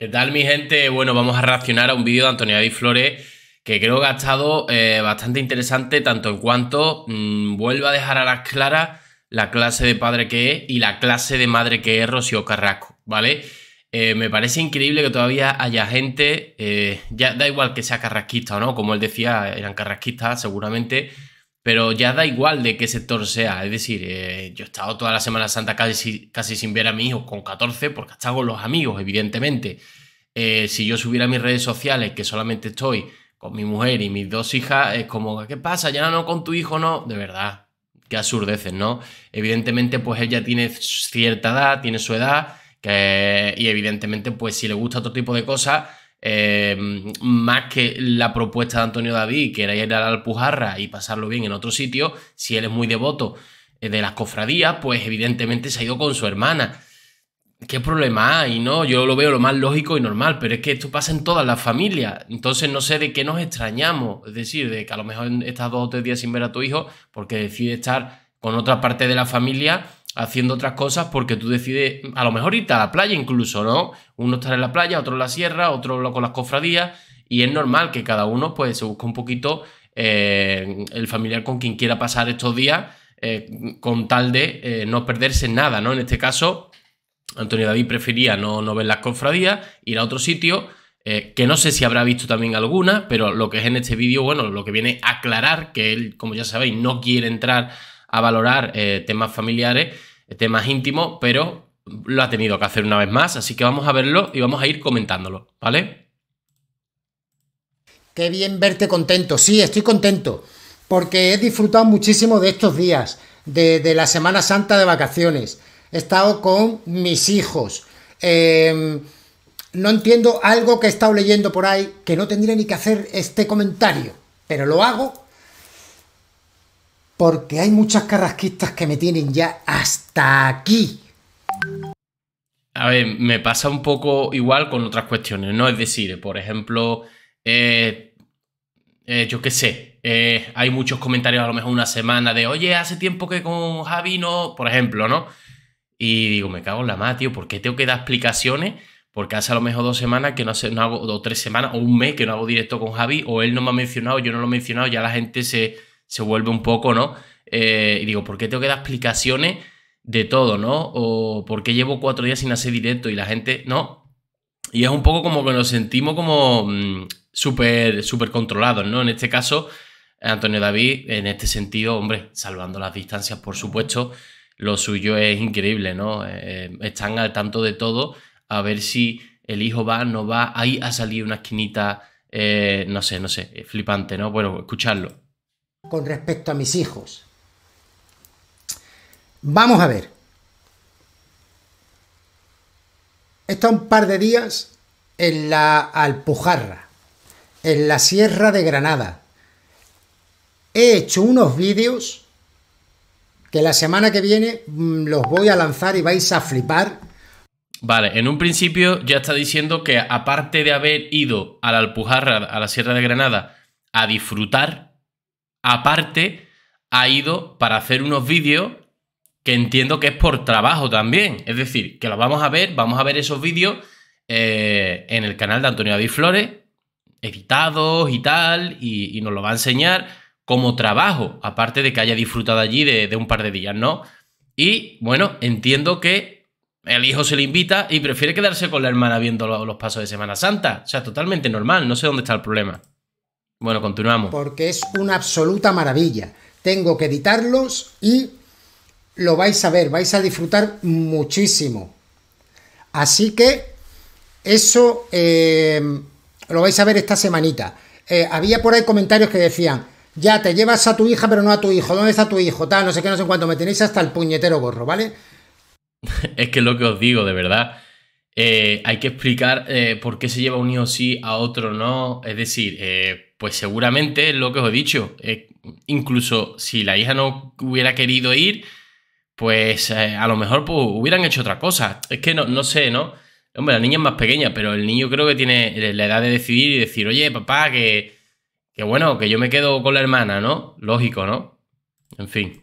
¿Qué tal mi gente? Bueno, vamos a reaccionar a un vídeo de Antonio David Flores que creo que ha estado eh, bastante interesante tanto en cuanto mm, vuelva a dejar a las claras la clase de padre que es y la clase de madre que es Rocío Carrasco, ¿vale? Eh, me parece increíble que todavía haya gente, eh, ya da igual que sea carrasquista o no, como él decía, eran carrasquistas seguramente, pero ya da igual de qué sector sea. Es decir, eh, yo he estado toda la Semana Santa casi, casi sin ver a mi hijo con 14 porque he estado con los amigos, evidentemente. Eh, si yo subiera a mis redes sociales, que solamente estoy con mi mujer y mis dos hijas, es como, ¿qué pasa? Ya no con tu hijo, no. De verdad, qué absurdeces, ¿no? Evidentemente, pues ella tiene cierta edad, tiene su edad, y evidentemente, pues si le gusta otro tipo de cosas, Em, más que la propuesta de Antonio David, que era ir a la Alpujarra y pasarlo bien en otro sitio, si él es muy devoto eh, de las cofradías, pues evidentemente se ha ido con su hermana. ¿Qué problema hay? No, yo lo veo lo más lógico y normal, pero es que esto pasa en todas las familias. Entonces no sé de qué nos extrañamos. Es decir, de que a lo mejor estás dos o tres días sin ver a tu hijo porque decide estar con otra parte de la familia haciendo otras cosas porque tú decides, a lo mejor irte a la playa incluso, ¿no? Uno está en la playa, otro en la sierra, otro con las cofradías y es normal que cada uno pues se busque un poquito eh, el familiar con quien quiera pasar estos días eh, con tal de eh, no perderse nada, ¿no? En este caso, Antonio David prefería no, ver las cofradías, ir a otro sitio, que no sé si habrá visto también alguna, pero lo que es en este vídeo, bueno, lo que viene a aclarar que él, como ya sabéis, no quiere entrar a valorar temas familiares tema más íntimo, pero lo ha tenido que hacer una vez más, así que vamos a verlo y vamos a ir comentándolo, ¿vale? Qué bien verte contento, sí, estoy contento, porque he disfrutado muchísimo de estos días, de, la Semana Santa de vacaciones, he estado con mis hijos, em, no entiendo algo que he estado leyendo por ahí, que no tendría ni que hacer este comentario, pero lo hago porque hay muchas carrasquistas que me tienen ya hasta aquí. A ver, me pasa un poco igual con otras cuestiones, ¿no? Es decir, por ejemplo, eh, eh, yo qué sé, eh, hay muchos comentarios a lo mejor una semana de, oye, hace tiempo que con Javi no, por ejemplo, ¿no? Y digo, me cago en la mata, tío, ¿por qué tengo que dar explicaciones? Porque hace a lo mejor dos semanas que no, no hago, o tres semanas, o un mes que no hago directo con Javi, o él no me ha mencionado, yo no lo he mencionado, ya la gente se, se vuelve un poco, ¿no? Eh, y digo, ¿por qué tengo que dar explicaciones de todo, ¿no? O ¿por qué llevo cuatro días sin hacer directo y la gente, ¿no? Y es un poco como que nos sentimos como mm, súper, súper controlados, ¿no? En este caso, Antonio David, en este sentido, hombre, salvando las distancias, por supuesto, lo suyo es increíble, ¿no? Eh, están al tanto de todo, a ver si el hijo va, no va, ahí ha salido una esquinita, eh, no sé, no sé, flipante, ¿no? Bueno, escucharlo con respecto a mis hijos. Vamos a ver. He estado un par de días en la Alpujarra, en la Sierra de Granada. He hecho unos vídeos que la semana que viene mm, los voy a lanzar y vais a flipar. Vale, en un principio ya está diciendo que aparte de haber ido a la Alpujarra, a la Sierra de Granada, a disfrutar, aparte ha ido para hacer unos vídeos que entiendo que es por trabajo también. Es decir, que los vamos a ver, vamos a ver esos vídeos eh, en el canal de Antonio David Flores, editados y tal, y, nos lo va a enseñar como trabajo, aparte de que haya disfrutado allí de, un par de días, ¿no? Y bueno, entiendo que el hijo se le invita y prefiere quedarse con la hermana viendo los, los pasos de Semana Santa. O sea, totalmente normal, no sé dónde está el problema. Bueno, continuamos. Porque es una absoluta maravilla. Tengo que editarlos y lo vais a ver, vais a disfrutar muchísimo. Así que eso eh, lo vais a ver esta semanita. Eh, había por ahí comentarios que decían, ya te llevas a tu hija pero no a tu hijo, ¿dónde está tu hijo? Tal, no sé qué, no sé cuánto, me tenéis hasta el puñetero gorro, ¿vale? es que lo que os digo, de verdad. Eh, hay que explicar por qué se lleva un hijo sí a otro no. Es decir, pues seguramente es lo que os he dicho. Eh, incluso si la hija no hubiera querido ir, pues eh, a lo mejor pues, hubieran hecho otra cosa. Es que no, no sé, ¿no? Hombre, la niña es más pequeña, pero el niño creo que tiene eh, la edad de decidir y decir, oye, papá, que, bueno, que yo me quedo con la hermana, ¿no? Lógico, ¿no? En fin.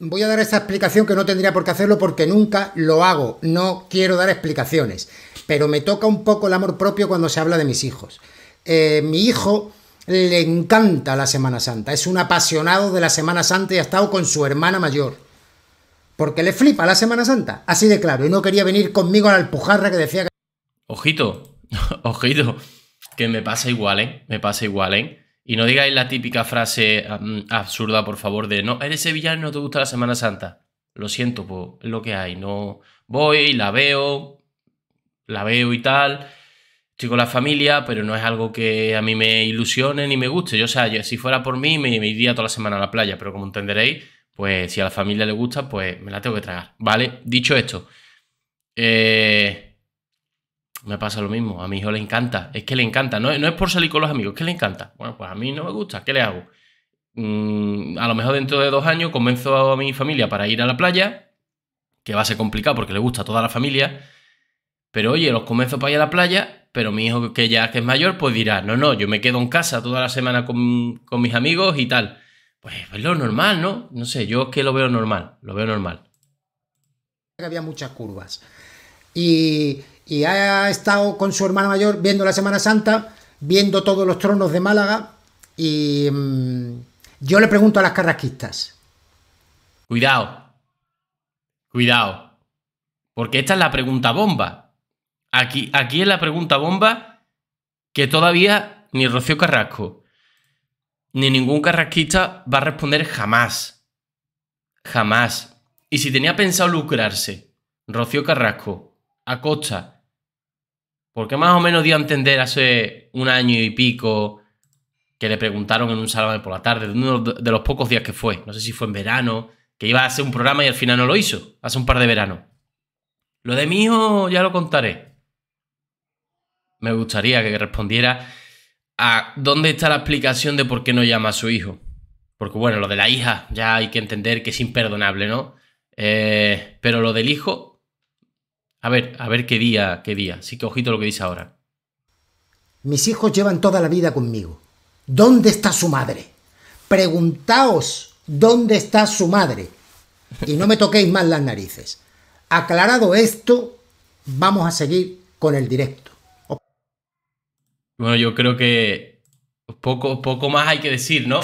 Voy a dar esta explicación que no tendría por qué hacerlo porque nunca lo hago. No quiero dar explicaciones. Pero me toca un poco el amor propio cuando se habla de mis hijos. mi hijo le encanta la Semana Santa, es un apasionado de la Semana Santa y ha estado con su hermana mayor. Porque le flipa la Semana Santa, así de claro, y no quería venir conmigo a la alpujarra que decía que... Ojito, ojito, que me pasa igual, ¿eh? Me pasa igual, ¿eh? Y no digáis la típica frase mm, absurda, por favor, de no, eres sevillano y no te gusta la Semana Santa. Lo siento, pues, es lo que hay. No voy, la veo, la veo y tal, estoy con la familia, pero no es algo que a mí me ilusione ni me guste. Yo, o sea, si fuera por mí, me, iría toda la semana a la playa, pero como entenderéis, pues si a la familia le gusta, pues me la tengo que tragar, ¿vale? Dicho esto, eh, me pasa lo mismo, a mi hijo le encanta, es que le encanta, no, es por salir con los amigos, es que le encanta. Bueno, pues a mí no me gusta, ¿qué le hago? Mm, a lo mejor dentro de dos años convenzo a mi familia para ir a la playa, que va a ser complicado porque le gusta a toda la familia, pero oye, los convenzo para ir a la playa pero mi hijo que ya que es mayor, pues dirá, no, no, yo me quedo en casa toda la semana con, mis amigos y tal. Pues es pues lo normal, ¿no? No sé, yo es que lo veo normal, lo veo normal. Había muchas curvas. Y, y ha estado con su hermana mayor viendo la Semana Santa, viendo todos los tronos de Málaga. Y mm, yo le pregunto a las carrasquistas. Cuidado. Cuidado. Porque esta es la pregunta bomba. Aquí, es la pregunta bomba que todavía ni Rocío Carrasco ni ningún carrasquista va a responder jamás. Jamás. Y si tenía pensado lucrarse Rocío Carrasco a costa, porque más o menos dio a entender hace un año y pico que le preguntaron en un sábado por la tarde, de los pocos días que fue, no sé si fue en verano, que iba a hacer un programa y al final no lo hizo, hace un par de veranos. Lo de mi hijo ya lo contaré me gustaría que respondiera a dónde está la explicación de por qué no llama a su hijo. Porque bueno, lo de la hija ya hay que entender que es imperdonable, ¿no? Eh, pero lo del hijo, a ver, a ver qué día, qué día. Así que ojito lo que dice ahora. Mis hijos llevan toda la vida conmigo. ¿Dónde está su madre? Preguntaos dónde está su madre. Y no me toquéis más las narices. Aclarado esto, vamos a seguir con el directo. Bueno, yo creo que poco, poco más hay que decir, ¿no?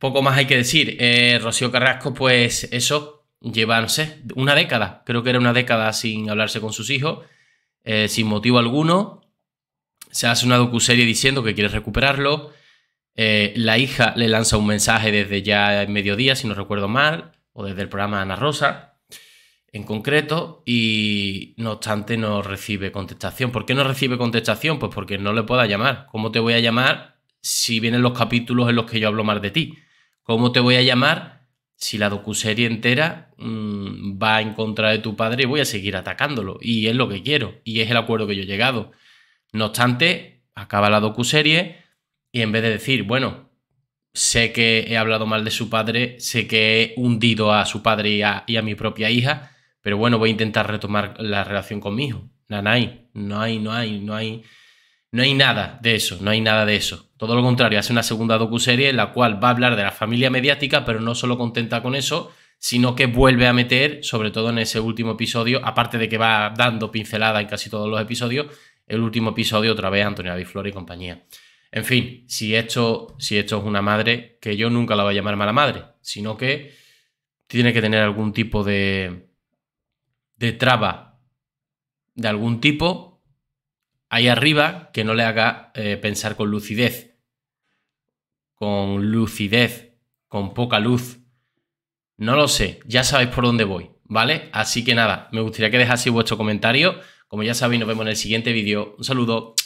Poco más hay que decir. Eh, Rocío Carrasco, pues eso, lleva, no sé, una década, creo que era una década sin hablarse con sus hijos, eh, sin motivo alguno. Se hace una docuserie diciendo que quiere recuperarlo. Eh, la hija le lanza un mensaje desde ya el mediodía, si no recuerdo mal, o desde el programa Ana Rosa, en concreto y no obstante no recibe contestación. ¿Por qué no recibe contestación? Pues porque no le pueda llamar. ¿Cómo te voy a llamar si vienen los capítulos en los que yo hablo más de ti? ¿Cómo te voy a llamar si la docuserie entera mm, va en contra de tu padre y voy a seguir atacándolo? Y es lo que quiero y es el acuerdo que yo he llegado. No obstante, acaba la docuserie y en vez de decir, bueno, sé que he hablado mal de su padre, sé que he hundido a su padre y a mi propia hija, pero bueno, voy a intentar retomar la relación con mi hijo. No, hay, no hay, no hay, no hay, nada de eso, no hay nada de eso. Todo lo contrario, hace una segunda docuserie en la cual va a hablar de la familia mediática, pero no solo contenta con eso, sino que vuelve a meter, sobre todo en ese último episodio, aparte de que va dando pincelada en casi todos los episodios, el último episodio otra vez Antonio David y compañía. En fin, si si esto es una madre, que yo nunca la voy a llamar mala madre, sino que tiene que tener algún tipo de, de traba de algún tipo ahí arriba que no le haga eh, pensar con lucidez, con lucidez, con poca luz. No lo sé, ya sabéis por dónde voy, ¿vale? Así que nada, me gustaría que dejaseis vuestro comentario. Como ya sabéis, nos vemos en el siguiente vídeo. Un saludo.